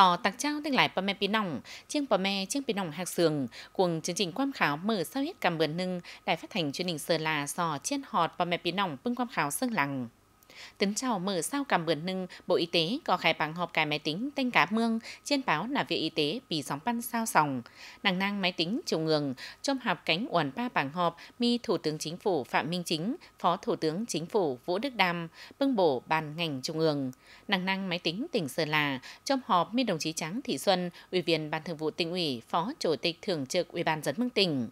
sò tạc trao tiếng lại bà mẹ bị nòng, chiêng bà mẹ chiêng bị nòng hạc sường, cuồng chương trình quan khảo mở sau hết cảm bờn nưng, đài phát thanh truyền hình Sơn La sò chiên họt bà mẹ bị nòng bưng quan khảo sơn lặng. Tính chào mở sao cảm bữa nâng, Bộ Y tế có khai bằng họp cài máy tính tên cá mương trên báo là Viện Y tế bị sóng băn sao sòng. Nàng nang máy tính chủ ngường, trong họp cánh uẩn ba bảng họp, mi Thủ tướng Chính phủ Phạm Minh Chính, Phó Thủ tướng Chính phủ Vũ Đức Đam, bưng bổ bàn ngành trung ương. Nàng nang máy tính tỉnh Sơn La, trong họp mi đồng chí Tráng Thị Xuân, Ủy viên Ban Thường vụ tỉnh ủy, Phó Chủ tịch Thường trực Ủy ban dân Mương tỉnh.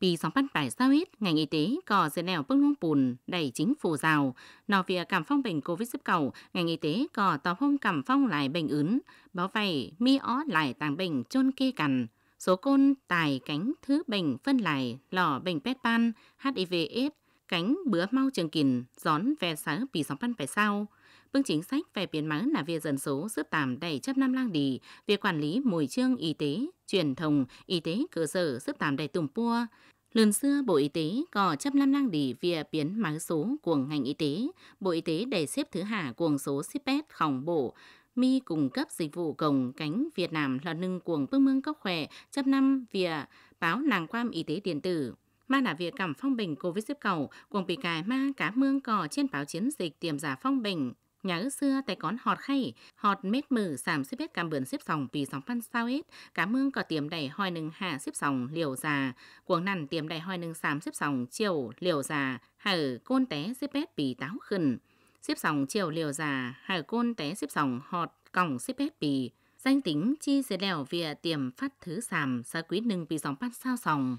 Vì sóng phát bài sao ít, ngành y tế có dự nèo bước nông bùn đẩy chính phủ rào. Nó việc cảm phong bệnh COVID giúp cầu, ngành y tế có tàu phong cảm phong lại bệnh ứng. Báo vầy, mi ó lại tàng bệnh chôn kê cằn. Số côn tài cánh thứ bệnh phân lại lò bệnh pet ban, HIV AIDS, cánh bữa mau trường kìn, gión về sáng bị sóng phát bài sao. Vững chính sách về biến máu là việc dân số giúp tạm đầy chấp năm lang đi, việc quản lý mùi trương y tế, truyền thông, y tế cơ sở giúp tạm đầy tùm pua. Lần xưa, Bộ Y tế có chấp năm lang đi via biến máu số của ngành y tế. Bộ Y tế để xếp thứ hạ cuồng số xếp CPET khổng bộ, mi cung cấp dịch vụ cổng cánh Việt Nam là nâng cuồng bức mương cấp khỏe chấp năm via báo nàng quam y tế điện tử ma là việc cảm phong bình covid giúp cầu cuồng bị cài ma cá mương cò trên báo chiến dịch tiềm giả phong bình nhà xưa tại con họt khay họt mét mử sảm xếp hết cảm bươn xếp sòng vì sóng phan sao hết cảm mương có tiềm đầy hoi nừng hạ xếp sòng liều già cuồng nằn tiềm đầy hoi nừng sảm xếp sòng chiều liều già hở côn té xếp hết vì táo khẩn xếp sòng chiều liều già hở côn té xếp sòng họt còng xếp hết vì danh tính chi sẽ đèo vỉa tiềm phát thứ sàm sa quý nừng vì sóng phan sao sòng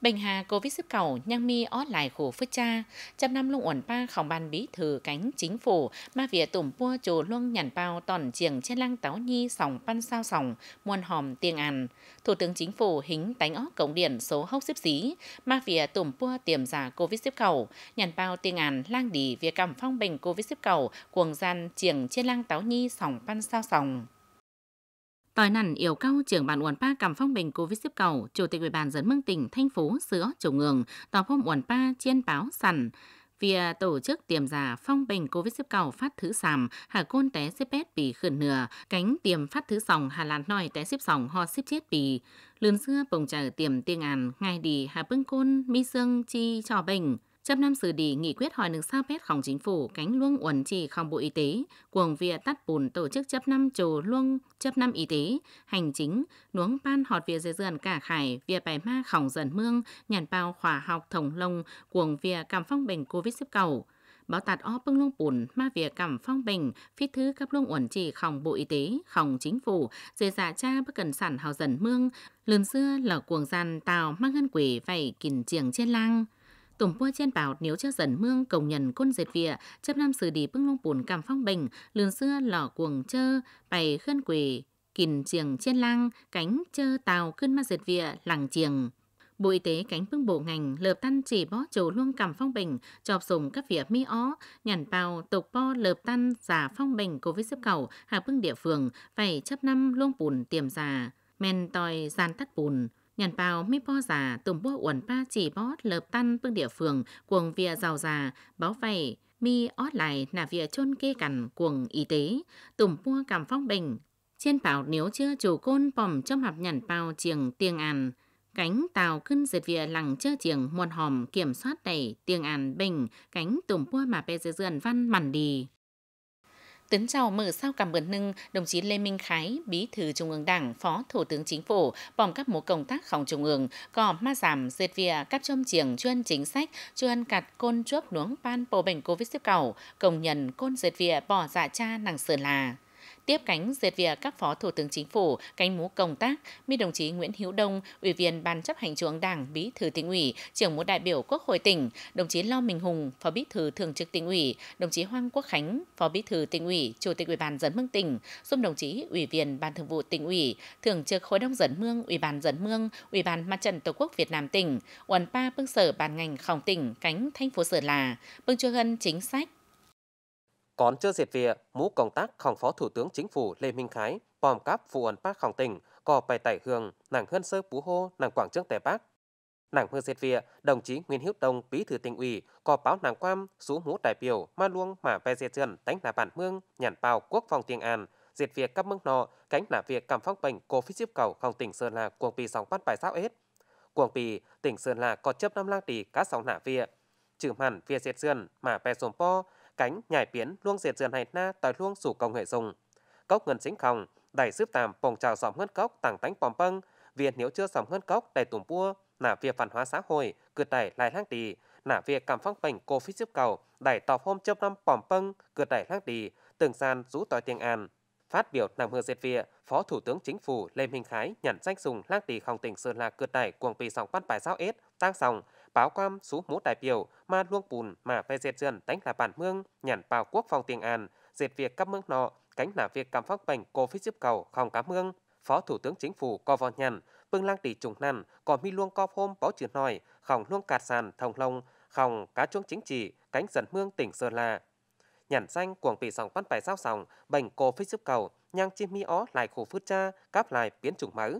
Bệnh hà Covid sức cầu nhang mi ó lại khổ phức cha. Trăm năm lung ổn ba khổng ban bí thư cánh chính phủ ma vỉa tùm pua chủ luông nhàn bao tòn chiềng trên lăng táo nhi sòng pan sao sòng muôn hòm tiền ăn. Thủ tướng chính phủ hính tánh ó cổng điện số hốc xếp xí ma vỉa tùm pua tiềm giả Covid sức cầu nhàn bao tiền ăn lang đi vỉa cầm phong bệnh Covid sức cầu cuồng gian chiềng trên lăng táo nhi sòng pan sao sòng. Tỏi nản yêu cao trưởng bàn uẩn pa cầm phong bình covid xếp cầu, chủ tịch ủy ban dẫn mương tỉnh thanh phú sứa chủ ngường, tòa phong uẩn pa trên báo sẵn. Việc tổ chức tiềm giả phong bình covid xếp cầu phát thứ sàm, hà côn té xếp bét bị khẩn nửa, cánh tiềm phát thứ sòng hà làn nòi té xếp sòng ho xếp chết bì. Lươn xưa bồng trở tiềm tiên an, ngay đi hà bưng côn mi xương chi cho bình chấp năm xử đi nghị quyết hỏi đường sao phép khổng chính phủ cánh luông uẩn chỉ khổng bộ y tế cuồng vía tắt bùn tổ chức chấp năm trồ luông chấp năm y tế hành chính nuống ban họt vía dưới dườn cả khải vía bài ma khổng dần mương nhàn bao khỏa học thổng lông cuồng vía cảm phong bệnh covid xếp cầu báo tạt o bưng lông bùn ma việc cảm phong bệnh phi thứ cấp luông uẩn chỉ khổng bộ y tế khổng chính phủ dề dạ cha bất cần sản hào dần mương lườn xưa là cuồng gian tàu mang ngân quỷ vảy kình chiềng trên lang tổng bôi trên bảo nếu cho dần mương công nhận côn dệt vịa, chấp năm xử đi bưng lông bùn cảm phong bình, lườn xưa lò cuồng chơ, bày khơn quỷ, kìn triềng trên lang, cánh chơ tàu cơn ma dệt vịa, làng triềng Bộ Y tế cánh bưng bộ ngành lợp tan chỉ bó chầu luông cầm phong bình, chọp dùng các việc mi ó, nhàn bào tục po lợp tan giả phong bình covid với xếp cầu hạ bưng địa phương phải chấp năm luông bùn tiềm già men tòi gian tắt bùn. Nhàn bào mi po già tùm bua uẩn pa chỉ bót lợp tan bưng địa phường cuồng vía giàu già báo vầy mi ót lại nà vía chôn kê cằn cuồng y tế tùm bua cảm phong bình trên bảo nếu chưa chủ côn bòm trong hạp nhàn bào chiềng tiền ăn cánh tàu cân dệt vía lằng chưa chiềng muôn hòm kiểm soát đẩy tiền ăn bình cánh tùm bua mà bê dư dườn văn mặn đi Kính chào mở sau cảm ơn nâng đồng chí Lê Minh Khái, Bí thư Trung ương Đảng, Phó Thủ tướng Chính phủ, bỏm các mối công tác phòng Trung ương, có ma giảm dệt vỉa các trong triển chuyên chính sách, chuyên cặt côn chuốc nuống ban bồ bệnh Covid-19 cầu, công nhân côn dệt vỉa bỏ dạ cha nàng sửa là. Tiếp cánh duyệt việc các phó thủ tướng chính phủ cánh mũ công tác, mi đồng chí Nguyễn Hiếu Đông, ủy viên ban chấp hành trung Đảng, bí thư tỉnh ủy, trưởng một đại biểu Quốc hội tỉnh, đồng chí Lo Minh Hùng, phó bí thư thường trực tỉnh ủy, đồng chí Hoàng Quốc Khánh, phó bí thư tỉnh ủy, chủ tịch ủy ban dân Mương tỉnh, giúp đồng chí ủy viên ban thường vụ tỉnh ủy, thường trực hội đồng dân Mương, ủy ban dân Mương, ủy ban mặt trận tổ quốc Việt Nam tỉnh, uẩn pa bưng sở ban ngành khổng tỉnh cánh thành phố Sở là, bưng cho hân chính sách còn chưa diệt việc, mũ công tác tác ของ Phó Thủ tướng Chính phủ Lê Minh Khái bòm cáp phụ ẩn bác khỏng tỉnh, có bài tải hương, nàng hân sơ phú hô, nàng quảng trương tẻ bác. Nàng hương diệt việc, đồng chí Nguyên Hiếu Đông, bí thư tỉnh ủy, có báo nàng quam, sú mũ đại biểu, ma luông mà ve diệt dân, đánh là bản mương, nhàn bào quốc phòng tiền an, diệt việc các mương nọ, cánh là việc cầm phong bệnh cô phí chiếp cầu không tỉnh Sơn La cuồng bì sóng bắt bài sao hết. Cuồng bì, tỉnh Sơn La có chấp năm lang tỷ cá sóng nả việc. Trừ hẳn việc diệt dân mà bè sồn po, cánh nhảy biến luông diệt dườn hành na tại luông sủ công hệ dùng cốc ngân chính khòng đẩy giúp tạm phòng trào dòng ngân cốc tàng tánh bòm băng việc nếu chưa dòng ngân cốc đầy tùm bua nả việc phản hóa xã hội cứ đẩy lại lang tì nả việc cảm phong bệnh cô phí giúp cầu đẩy tọp hôm chớp năm bòm băng cứ đẩy lang tì từng gian rú tỏi tiếng an Phát biểu nằm hương diệt vịa, Phó Thủ tướng Chính phủ Lê Minh Khái nhận danh dùng lang tì không tỉnh Sơn La cượt đẩy cuồng pì sòng bắt bài giáo ết, tăng sòng báo quam số mũ đại biểu mà luông bùn mà về dệt dân đánh là bản mương nhàn vào quốc phòng tiền an dệt việc cấp mương nọ cánh là việc cảm phát bệnh cô phí giúp cầu không cảm mương phó thủ tướng chính phủ co vòn nhàn bưng lang tỷ trùng năn còn mi luông co hôm báo chuyện hỏi không luông cạt sàn thông lông không cá chuông chính trị cánh dần mương tỉnh sơn la nhàn xanh cuồng bị sòng văn bài giao sòng bệnh cô phí giúp cầu nhang chim mi ó lại khổ phước cha cáp lại biến chủng máu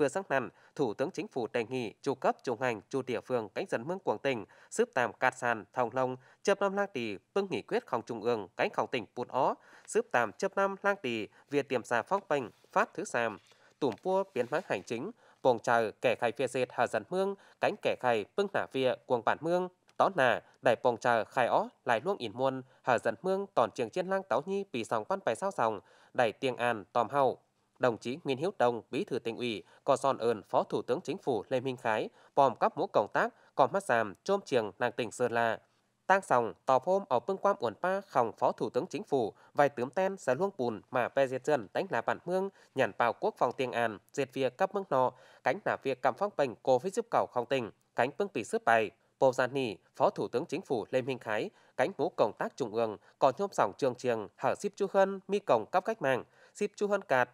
Vừa sáng nặn, Thủ tướng Chính phủ đề nghị chủ cấp, chủ ngành, chủ địa phương cánh dân mương quảng tỉnh, sướp tạm cát sàn, thòng lông, chập năm lang tỷ, bưng nghị quyết không trung ương, cánh không tỉnh bụt ó, sướp tạm chập năm lang tỷ, việc tiềm xà phong bình phát thứ sàm, tủm pua biến hóa hành chính, vùng trời kẻ khai phía dệt hà dân mương, cánh kẻ khai bưng nả vịa quần bản mương, tó nà đại bồng chờ khai ó lại luông in muôn hở dần mương tòn trường trên lang táo nhi pì sòng quan bài sao sòng đại tiếng an tòm hậu đồng chí Nguyễn Hiếu Đông, Bí thư tỉnh ủy, có son ơn Phó Thủ tướng Chính phủ Lê Minh Khái, bòm cắp mũ công tác, có mắt giảm, trôm trường nàng tỉnh Sơn La. Tang sòng, tò hôm ở Pương Quam Uẩn Pa khòng Phó Thủ tướng Chính phủ, vài tướng ten sẽ luông bùn mà về diệt dân đánh là bản mương, nhàn vào quốc phòng tiền an, diệt việc cấp mương nọ, cánh là việc cầm phong bệnh cô với giúp cầu không tình, cánh Pương bị sức bày, Bồ Giàn Nì, Phó Thủ tướng Chính phủ Lê Minh Khái, cánh mũ công tác trung ương, còn nhôm sòng trường trường, hở ship chu hân mi cổng cấp cách mạng, ship chu hân cạt,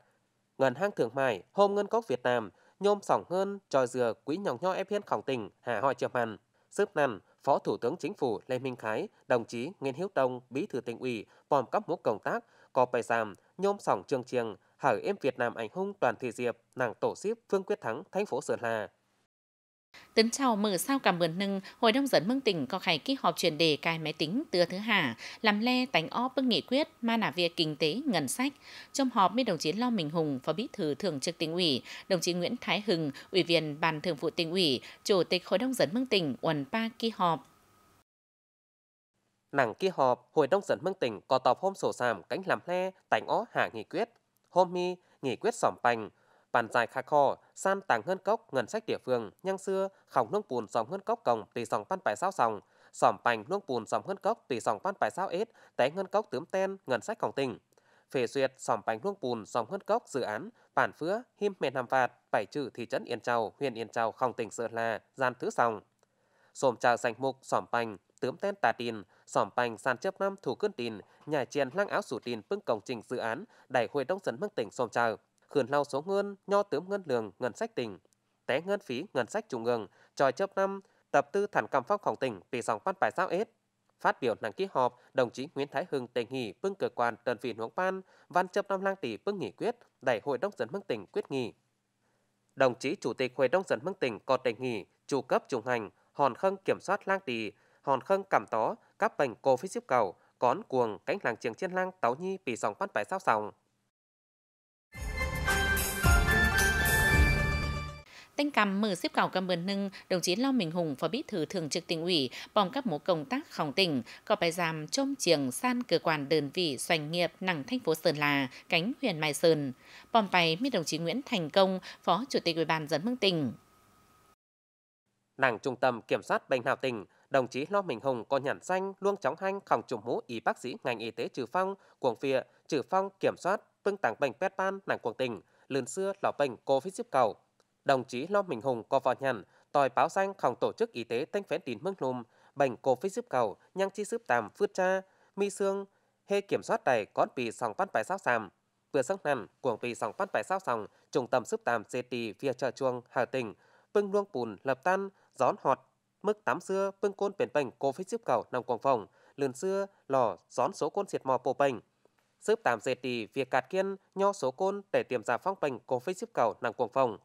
ngân hàng thương mại, hôm ngân cốc việt nam nhôm sỏng hơn trò dừa quỹ nhòng nho ép hiên khổng tình, hà hỏi chiêm hàn sức năn, phó thủ tướng chính phủ lê minh khái đồng chí nguyễn hiếu đông bí thư tỉnh ủy bòm cấp múc công tác có bài giảm nhôm sỏng trường chiêng hở em việt nam ảnh hung toàn thị diệp nàng tổ ship phương quyết thắng thành phố sơn la Tính chào mở sao cảm ơn nâng, Hội đồng dẫn mương tỉnh có khai kích họp chuyển đề cài máy tính tưa thứ hạ, làm le tánh ó bức nghị quyết mà nả việc kinh tế, ngân sách. Trong họp với đồng chí Lo Minh Hùng, Phó Bí thư Thường trực tỉnh ủy, đồng chí Nguyễn Thái Hưng, Ủy viên Ban Thường vụ tỉnh ủy, Chủ tịch Hội đồng dẫn mương tỉnh Uẩn ba kỳ họp. Nàng kỳ họp, Hội đồng dẫn mương tỉnh có tập hôm sổ sàm cánh làm le tánh ó hạ nghị quyết, hôm mi nghị quyết sỏm bành, bàn dài khá khó, san tàng hơn cốc ngân sách địa phương, nhang xưa, khổng nông bùn dòng hơn cốc cổng tỷ dòng văn bài sao sòng, sòm bành nông bùn dòng hơn cốc tỷ dòng văn bài sao ết, té ngân cốc tướng ten, ngân sách cổng tỉnh. Phê duyệt sòm bành nông bùn dòng hơn cốc dự án, bản phứa, him mẹ nằm phạt, bảy chữ thị trấn Yên Châu, huyện Yên Châu, khổng tỉnh Sơn La, gian thứ sòng. sòm trà danh mục sòm bành, tướng tên tà tin sòm bành san chấp năm thủ cơn tin nhà chiền lăng áo sủ tin pưng cổng trình dự án đẩy hội đông dân mương tỉnh sòm trào khưởng lao số ngân nho tướng ngân lường ngân sách tỉnh té ngân phí ngân sách trung ương tròi chớp năm tập tư thản cầm phong phòng tỉnh vì dòng phát bài sao ết phát biểu nặng ký họp đồng chí nguyễn thái hưng đề nghị vương cơ quan đơn vị hướng ban văn chấp năm lang tỷ vương nghị quyết đại hội đông dân mức tỉnh quyết nghị đồng chí chủ tịch hội đông dân mức tỉnh còn đề nghị chủ cấp trung hành hòn khâng kiểm soát lang tỷ hòn khâng cảm tó các bệnh covid xếp cầu cón cuồng cánh làng trường chiên lang táo nhi vì dòng phát bài sao sòng Tên cầm mở xếp cầu cầm bờn nâng, đồng chí Lo Minh Hùng, Phó Bí thư Thường trực tỉnh ủy, bom các mối công tác khổng tỉnh, có bài giam trôm trường san cơ quan đơn vị xoành nghiệp nặng thành phố Sơn La, cánh huyện Mai Sơn. Bom bài với đồng chí Nguyễn Thành Công, Phó Chủ tịch Ủy ban dân mương tỉnh. Nàng trung tâm kiểm soát bệnh nào tỉnh, đồng chí Lo Minh Hùng có nhận xanh luôn chóng hanh khổng trùng mũ y bác sĩ ngành y tế trừ phong, quận phía trừ phong kiểm soát tương tàng bệnh pet nàng quảng tỉnh, lần xưa là bệnh covid 19 cầu đồng chí Lo Minh Hùng có vào nhận tỏi báo danh khổng tổ chức y tế thanh phén tín mức lùm, bệnh cô phí giúp cầu, nhang chi giúp tàm phước cha, mi xương, hê kiểm soát đầy con bị sòng văn bài sao sàm. Vừa sắc nằm, cuồng bị sòng văn bài sao sòng, trung tâm giúp tàm dê tì phía chợ chuông, hà tỉnh, bưng luông bùn, lập tan, gión họt, mức tám xưa, bưng côn biển bệnh cô phí giúp cầu nằm quảng phòng, lườn xưa, lò, gión số côn diệt mò bộ bệnh. Giúp tàm dệt tì việc cạt kiên, nho số côn để tiềm giả phong bệnh cô phí giúp cầu nằm quảng phòng.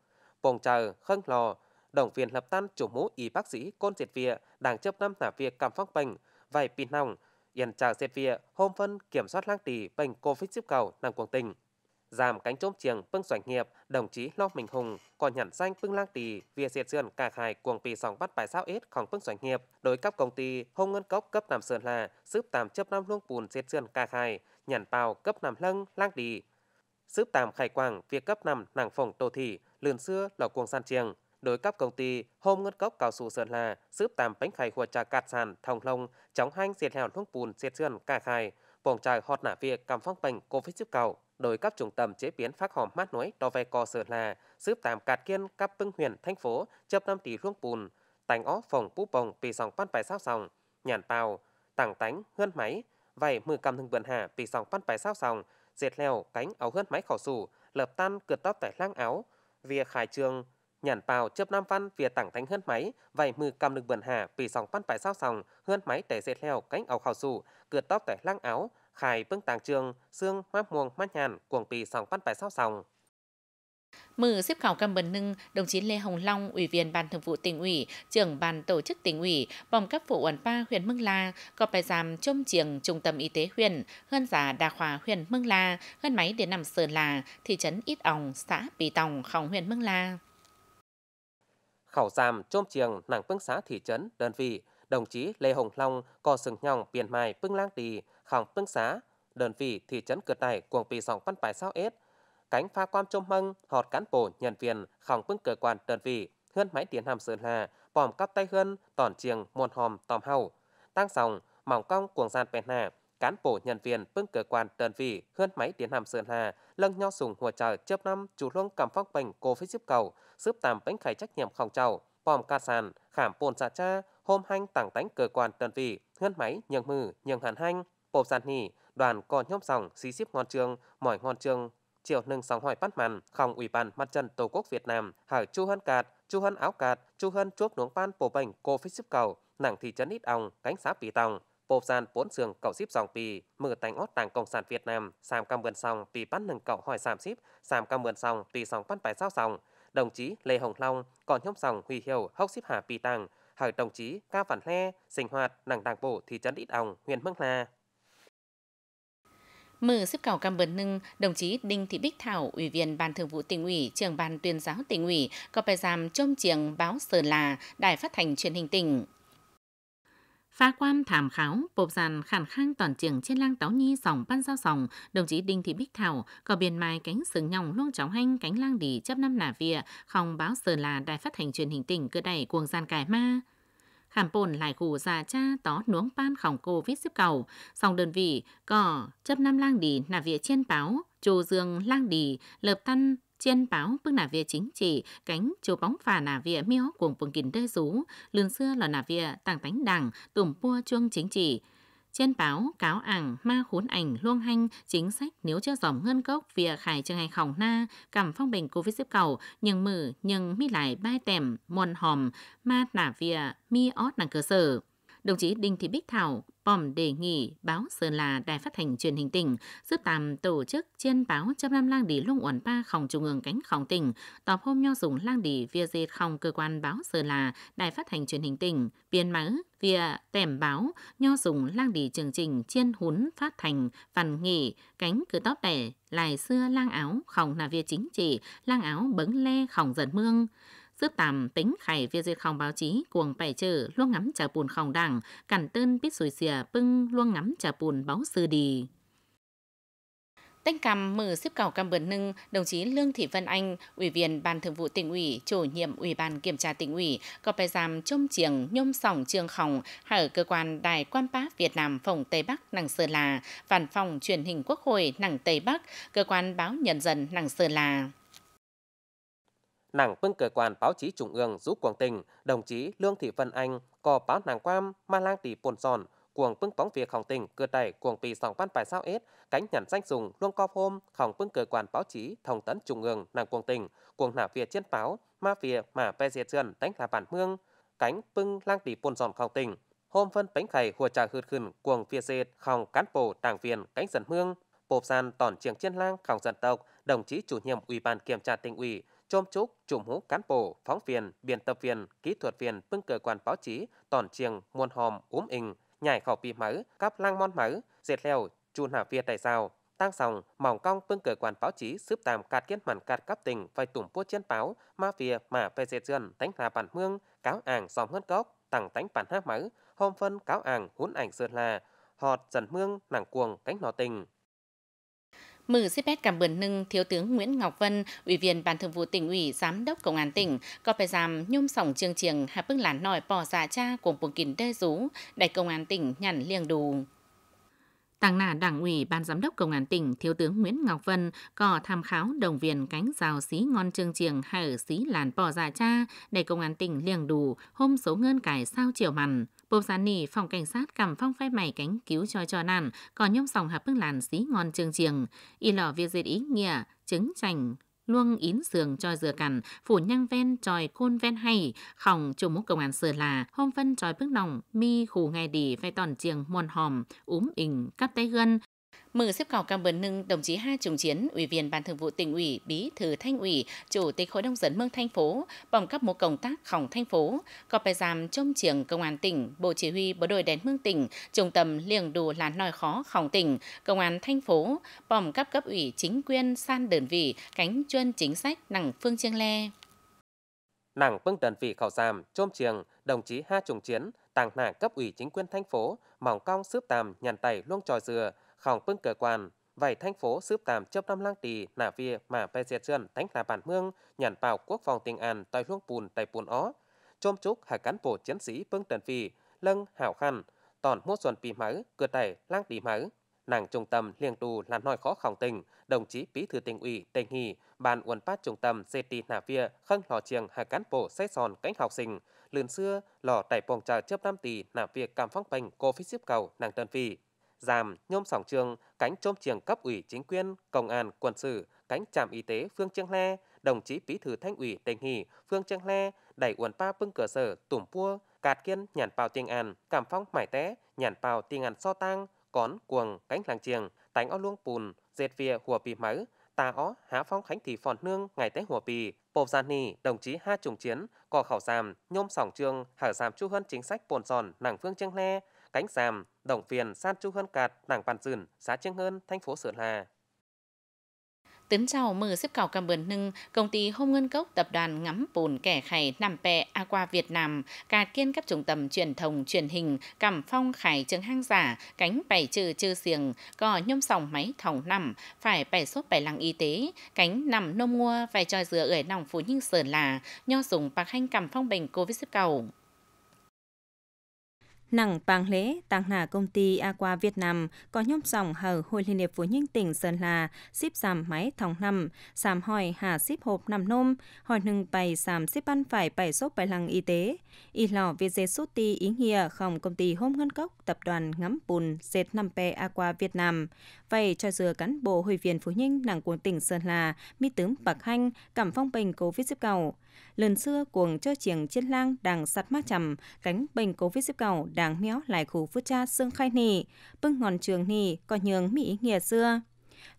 Bồng chờ, khâng lò, đồng viên lập tan chủ mũ y bác sĩ côn diệt vịa, đảng chấp năm thả việc cảm phong bệnh, vài pin nòng, yên trà diệt vịa, hôm phân kiểm soát lang tỷ bệnh covid xếp cầu nằm quảng tình. Giảm cánh trống trường pưng xoành nghiệp, đồng chí Lo mình Hùng còn nhận danh pưng lang tỷ vịa diệt sườn cả khai cuồng pì sòng bắt bài sao ít khoảng pưng xoành nghiệp đối cấp công ty hông ngân cốc cấp nằm sườn là xếp tạm chấp năm luông bùn diệt sườn cả khai nhận bào cấp nằm lân lang tỷ xếp tạm khai quang việc cấp nằm nàng phòng đô thị lần xưa là cuồng san chiêng đối cấp công ty hôm ngân cốc cao su sơn hà xếp tạm bánh khay hùa trà cát sàn thông lông chóng hanh diệt hẻo thuốc bùn diệt sườn cà khai vòng trài hot nả việc cầm phong bệnh covid giúp cầu đối cấp trung tâm chế biến phát hòm mát núi đo ve co sơn hà xếp tạm cát kiên cấp bưng huyền thành phố chấp năm tỷ thuốc bùn tành ó phòng bú bồng pì sòng pan bài sao sòng nhàn tàu tảng tánh hươn máy vậy mười cầm thường vườn hà pì sòng pan bài sao sòng diệt leo cánh áo hươn máy khẩu sủ lợp tan cượt tóc tại lang áo việc khai trường nhãn bào chớp nam văn việc tặng thánh hơn máy vậy mười cầm được bần hà vì sòng văn phải sao sòng hơn máy tẻ dệt leo cánh ảo khảo sủ cượt tóc tẻ lăng áo khai bưng tàng trường xương hoáp muồng mắt nhàn cuồng pì sòng văn phải sao sòng Mở xếp khảo cam bần nưng, đồng chí Lê Hồng Long, Ủy viên Ban Thường vụ tỉnh ủy, trưởng Ban Tổ chức tỉnh ủy, bòm cấp phụ quản pa huyện Mương La, có bài giam trông trường Trung tâm Y tế huyện, hơn giả đa khoa huyện Mương La, hơn máy đến nằm Sơn La, thị trấn Ít Ong, xã Pì Tòng, Khòng huyện Mương La. Khảo giam trôm trường nàng phương xã thị trấn, đơn vị, đồng chí Lê Hồng Long, cò sừng nhòng biển mài phương lang tì, khòng phương xã, đơn vị thị trấn cửa tải cuồng pì dòng văn bài sao ết, cánh pha quan trôm măng họt cán bộ nhân viên khổng bưng cơ quan đơn vị hơn máy tiến hàm sơn hà bòm cắp tay hơn tòn chiêng muôn hòm tòm hầu tăng sòng mỏng cong cuồng gian bèn hà cán bộ nhân viên bưng cơ quan đơn vị hơn máy tiến hàm sơn hà lân nho sùng hùa trời, chớp năm chủ luôn cầm phong bệnh cô phía giúp cầu xếp tạm bánh khai trách nhiệm không trầu bòm ca sàn khảm bồn xạ dạ cha hôm hanh tảng tánh cơ quan đơn vị hơn máy nhường mừ nhường hàn hanh bộ sàn hỉ đoàn còn nhóm sòng xí xíp ngon trường mỏi ngon trường triệu nâng sóng hỏi bắt màn không ủy ban mặt trận tổ quốc việt nam hở chu hân cạt chu hân áo cạt chu hân chuốc nướng pan bổ bành cô phích xếp cầu nàng thị trấn ít ong cánh xá pì tòng bộ gian bốn sườn cầu xếp dòng pì mở tành ót đảng cộng sản việt nam sàm cam vườn xong pì bắt nâng cậu hỏi sàm xếp sàm cam vườn xong pì sòng bắt bài sao sòng đồng chí lê hồng long còn nhóm sòng huy hiệu hốc xếp hà pì tàng hỏi đồng chí ca phản le sinh hoạt nàng đảng bộ thị trấn ít ong huyện mương la Mở xếp cầu cam bần nâng đồng chí Đinh Thị Bích Thảo, Ủy viên Ban Thường vụ tỉnh ủy, trưởng ban tuyên giáo tỉnh ủy, có bài giam trông trường báo Sở Là, Đài phát thanh truyền hình tỉnh. Phá quan thảm kháo, bộp dàn khản khang toàn trường trên lang táo nhi sòng ban giao sòng đồng chí Đinh Thị Bích Thảo, có biển mai cánh sừng nhòng luông chóng hanh cánh lang đỉ chấp năm nà vịa, không báo sờ là đài phát hành truyền hình tỉnh cơ đẩy cuồng gian cải ma khảm Hampon lại gù già cha tó nuống pan khổng cô viết xếp cầu, song đơn vị cỏ chấp năm lang đi là vỉa chiên báo, chô dương lang đi lợp tan chiên báo bức nà vỉa chính trị cánh chiều bóng phà nà vỉa miếu cuồng vùng kín đê rú lươn xưa là nà vỉa tàng tánh đảng tùm pua chuông chính trị trên báo cáo ảng ma khốn ảnh luông hanh chính sách nếu chưa dòng ngân cốc vỉa khải trường hành khổng na cầm phong bình covid xếp cầu nhưng mử nhưng mi lại bai tèm muôn hòm ma nả vỉa mi ót nàng cơ sở đồng chí Đinh Thị Bích Thảo POM đề nghị báo Sơn là Đài phát hành truyền hình tỉnh giúp tạm tổ chức trên báo trăm năm lang đỉ lung uẩn ba khòng trung ương cánh khòng tỉnh tọp hôm nho dùng lang đỉ via dệt khòng cơ quan báo Sơn là Đài phát hành truyền hình tỉnh biên mã via tèm báo nho dùng lang đỉ chương trình trên hún phát thành văn nghị cánh cửa tóc đẻ lại xưa lang áo khòng là via chính trị lang áo bấn le khòng dần mương Sức tạm tính khải viên duyệt không báo chí cuồng bảy chữ luôn ngắm trả bùn khòng đẳng, cản tên biết sùi xìa bưng luôn ngắm trả bùn báo sư đi. Tênh cầm mở xếp cầu cầm bờn nưng, đồng chí Lương Thị Vân Anh, Ủy viên Ban Thường vụ tỉnh ủy, chủ nhiệm Ủy ban Kiểm tra tỉnh ủy, có bài giam chôm chiềng nhôm sòng trường khổng ở cơ quan Đài Quan Pá Việt Nam phòng Tây Bắc Nằng Sơn là Văn phòng truyền hình Quốc hội Nằng Tây Bắc, cơ quan báo nhân dân Nằng Sơn là nàng quân cơ quan báo chí trung ương giúp quảng tình, đồng chí Lương Thị Vân Anh, có báo nàng quam, ma lang tỷ bồn giòn, cuồng bưng bóng việc khổng tình cơ đẩy cuồng vì sòng văn bài sao ết cánh nhằn danh dùng luôn co hôm khổng bưng cơ quan báo chí thông tấn trung ương nàng quảng tình cuồng nả việc trên báo ma việc mà về diệt trần đánh là bản mương cánh pưng lang tỷ bồn giòn khổng tình hôm phân bánh khẩy hùa trà hư khừng cuồng phía dệt khổng cán bộ đảng viên cánh dần mương Bộ san tòn trường chiến lang khòng dân tộc, đồng chí chủ nhiệm Ủy ban kiểm tra tỉnh ủy, chôm chúc chùm hú cán bộ, phóng viên, biên tập viên, kỹ thuật viên bưng cơ quan báo chí, tòn trường, muôn hòm, úm ình, nhảy khẩu bị mở cắp lang mon mở dệt leo, chun hạ việt tại sao, tăng sòng, mỏng cong bưng cơ quan báo chí xếp tạm cạt kiến màn cạt cấp tỉnh phải tủng bua chiến báo, ma phìa mà phê dệt dân tánh là bản mương, cáo ảng dòng hơn cốc tặng tánh bản hát mở hôm phân cáo ảng hún ảnh sơn là, họt dần mương, nàng cuồng, cánh nọ tình mở xếp Sipet cảm bươn nâng Thiếu tướng Nguyễn Ngọc Vân, Ủy viên Ban Thường vụ tỉnh ủy, Giám đốc Công an tỉnh, có phải giảm nhung sổng trường trường hạ bức lán nòi bỏ dạ cha của buồn kín đê rú, đại công an tỉnh nhằn liêng đù. Tàng nà Đảng ủy Ban Giám đốc Công an tỉnh Thiếu tướng Nguyễn Ngọc Vân có tham khảo đồng viên cánh rào xí ngon chương triềng hay ở xí làn bò già cha để Công an tỉnh liền đủ hôm số ngân cải sao chiều mặn. Bộ gián nỉ phòng cảnh sát cầm phong phai mày cánh cứu cho cho nạn, có nhông sòng hạp bưng làn xí ngon chương triềng Y lò việc diệt ý nghĩa, chứng chành luông yến sườn cho dừa cằn phủ nhang ven tròi côn ven hay khòng chủ mũ công an sờ là hôm phân tròi bước nòng mi khủ ngày đi phải toàn chiêng muôn hòm úm ỉnh cắp tay gân Mừng xếp cỏ cam bờn nâng đồng chí Ha Trùng Chiến, Ủy viên Ban Thường vụ tỉnh ủy, Bí thư Thanh ủy, Chủ tịch Hội đồng dân mương thành phố, bằng cấp một công tác khổng thành phố, có bài giam trong trường công an tỉnh, Bộ Chỉ huy Bộ đội đèn mương tỉnh, Trung tâm liền đủ là nói khó khổng tỉnh, công an thành phố, bằng các cấp ủy chính quyền san đơn vị, cánh chuyên chính sách nặng phương chiêng le. Nặng phương đơn vị khảo giam, chôm trường, đồng chí Ha Trùng Chiến, tặng nạ cấp ủy chính quyền thành phố, mỏng cong xếp tàm, nhàn tẩy luông tròi dừa, quan ของปึ้งเกิดกวน vậy thành phố sướp tạm chấp năm lang tì nà vía mà bè xe chân tánh là bản mương nhàn vào quốc phòng tiền an tại luông bùn tại bùn ó chôm chúc hạ cán bộ chiến sĩ bưng trần phi lân hảo khăn tòn mua xuân pì mở cửa tẩy lang tì mở nàng trung tâm liên tù là nói khó khổng tình đồng chí bí thư tỉnh ủy đề nghị ban uẩn phát trung tâm ct nà vía khân lò chiêng hạ cán bộ xây sòn cánh học sinh lườn xưa lò tẩy bồng trà chấp năm tỷ nà vía cảm phong bành cô phí xếp cầu nàng trần phi giảm, nhôm sỏng trường, cánh trôm trường cấp ủy chính quyền, công an, quân sự, cánh trạm y tế phương trương Le, đồng chí bí thư thanh ủy tỉnh hỷ phương trương Le, đẩy uẩn pa bưng cửa sở tủm pua, cạt kiên nhàn pao tiên an, cảm phong mải té, nhàn pao tiên an so tang, cón cuồng cánh làng triềng tánh ó luông pùn, dệt vía hùa pì máu, ta ó há phong khánh thị phòn nương ngày té hùa pì, bộ giàn nì đồng chí ha trùng chiến, cò khảo giàm, nhôm sỏng trường, hở giàm chu hơn chính sách bồn giòn, nàng phương Chiang Le, Cánh Sàm, Đồng Phiền, San Chu Hơn Cạt, Nàng Bàn Dườn, xã Trương Hơn, thành phố Sơn Hà. Tính chào mưa xếp cầu cầm bờn nưng, công ty Home Ngân Cốc tập đoàn ngắm bùn kẻ khải nằm pẹ Aqua Việt Nam, cà kiên cấp trung tâm truyền thông truyền hình, cầm phong khải trường hang giả, cánh bảy trừ trừ xiềng, cò nhôm sòng máy thòng nằm, phải bảy sốt bảy lăng y tế, cánh nằm nôm ngua, vài tròi dừa ưỡi nòng phú nhưng sờn là, nho dùng bạc hanh cầm phong bệnh covid xếp cầu. Nặng Pang Lễ, tăng Hà Công ty Aqua Việt Nam có nhóm dòng hở Hội Liên hiệp Phụ Nhân tỉnh Sơn La, xếp giảm máy thòng năm, giảm hỏi hà xếp hộp nằm nôm, hỏi nâng bày giảm xếp ăn phải bày sốt bài lăng y tế. Y lò về dệt sốt ti ý nghĩa không công ty hôm ngân cốc tập đoàn ngắm bùn dệt năm p Aqua Việt Nam. Vậy cho dừa cán bộ hội viên Phụ Nhân nặng của tỉnh Sơn La, mi tướng Bạc Hanh, cảm phong bình COVID-19 Lần xưa cuồng cho chiềng chiến lang đang sạt mát chầm, cánh bệnh covid xếp cầu đang méo lại khu phút cha xương khai nì, bưng ngọn trường nì, có nhường mỹ nghĩa xưa.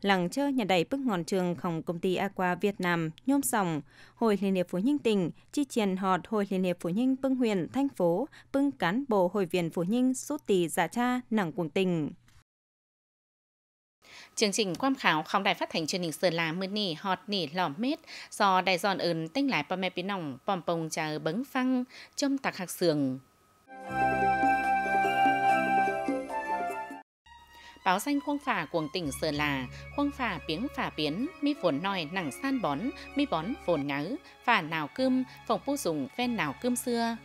Làng chơi nhà đầy bức ngọn trường khổng công ty Aqua Việt Nam, nhôm sòng, Hội Liên hiệp Phụ Nhân tỉnh, chi triển họt Hội Liên hiệp Phụ Nhân bưng huyện, thành phố, bưng cán bộ hội viên Phụ Nhân số tỷ giả cha nặng cuồng tỉnh. Chương trình quan khảo không đài phát thanh truyền hình Sơn La mưa nỉ họt nỉ lò mết do đài giòn ơn tênh lại bò mẹ bí nòng bòm bông chờ bấn phăng trong tạc hạc sường. Báo danh khoang phả của tỉnh Sơn La, khoang phả tiếng phả biến, mi vốn nòi nặng san bón, mi bón phồn ngáo, phả nào cơm, phòng pu dùng ven nào cơm xưa,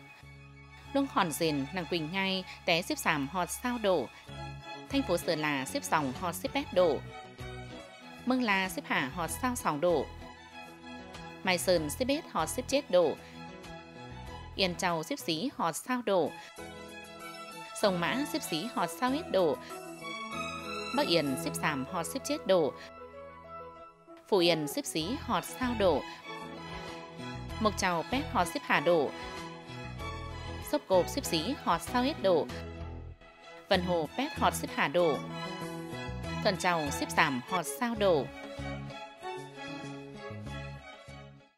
lông hòn rền nàng quỳnh ngay té xếp sàm họt sao đổ Thành phố Sở là xếp sòng hò xếp bét đổ. mừng là xếp hạ hò sao sòng đổ. Mai Sơn xếp bét hò xếp chết đổ. Yên Châu xếp xí hò sao đổ. Sông Mã xếp xí hò sao hết đổ. Bắc Yên xếp sàm hò xếp chết đổ. Phú Yên xếp xí họt sao đổ Mộc trào bét họt xếp hà đổ Sốc cộp xếp xí họt sao hết đổ vần Hồ Pet Hot xếp Hà Đổ Thuần Chầu xếp Giảm Hot Sao Đổ